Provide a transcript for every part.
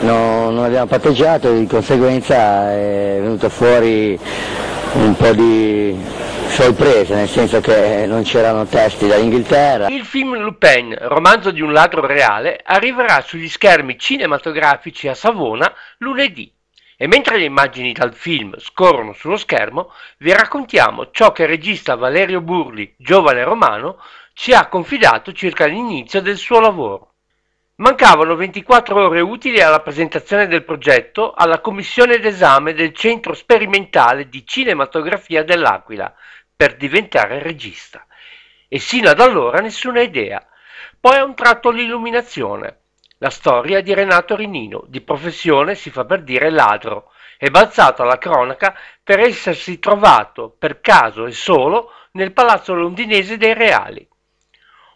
non, non abbiamo patteggiato e di conseguenza è venuto fuori un po' di sorpresa, nel senso che non c'erano testi dall'Inghilterra. Il film Lupin, romanzo di un ladro reale, arriverà sugli schermi cinematografici a Savona lunedì. E mentre le immagini dal film scorrono sullo schermo, vi raccontiamo ciò che il regista Valerio Burli, giovane romano, ci ha confidato circa l'inizio del suo lavoro. Mancavano 24 ore utili alla presentazione del progetto alla commissione d'esame del Centro Sperimentale di Cinematografia dell'Aquila per diventare regista. E sino ad allora nessuna idea. Poi a un tratto l'illuminazione. La storia di Renato Rinino, di professione si fa per dire ladro, è balzato alla cronaca per essersi trovato per caso e solo nel palazzo londinese dei Reali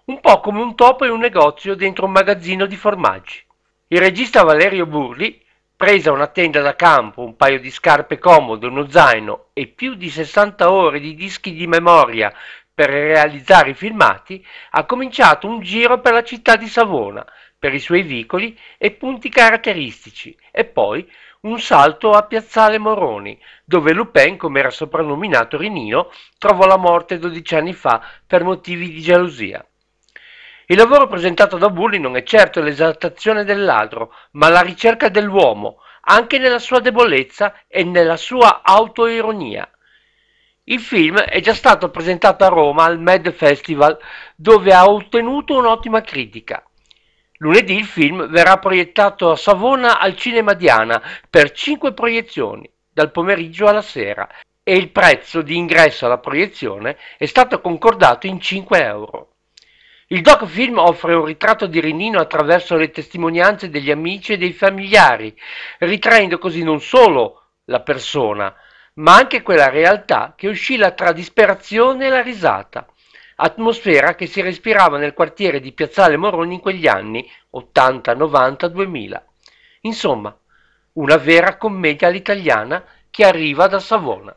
un po' come un topo in un negozio dentro un magazzino di formaggi. Il regista Valerio Burli, presa una tenda da campo, un paio di scarpe comode, uno zaino e più di 60 ore di dischi di memoria per realizzare i filmati, ha cominciato un giro per la città di Savona, per i suoi vicoli e punti caratteristici, e poi un salto a Piazzale Moroni, dove Lupin, come era soprannominato Rinino, trovò la morte 12 anni fa per motivi di gelosia. Il lavoro presentato da Bulli non è certo l'esaltazione del ladro, ma la ricerca dell'uomo, anche nella sua debolezza e nella sua autoironia. Il film è già stato presentato a Roma al Mad Festival, dove ha ottenuto un'ottima critica. Lunedì il film verrà proiettato a Savona al Cinema Diana per 5 proiezioni, dal pomeriggio alla sera, e il prezzo di ingresso alla proiezione è stato concordato in 5 euro. Il doc film offre un ritratto di Rinino attraverso le testimonianze degli amici e dei familiari, ritraendo così non solo la persona, ma anche quella realtà che oscilla tra disperazione e la risata, atmosfera che si respirava nel quartiere di Piazzale Moroni in quegli anni 80, 90, 2000. Insomma, una vera commedia all'italiana che arriva da Savona.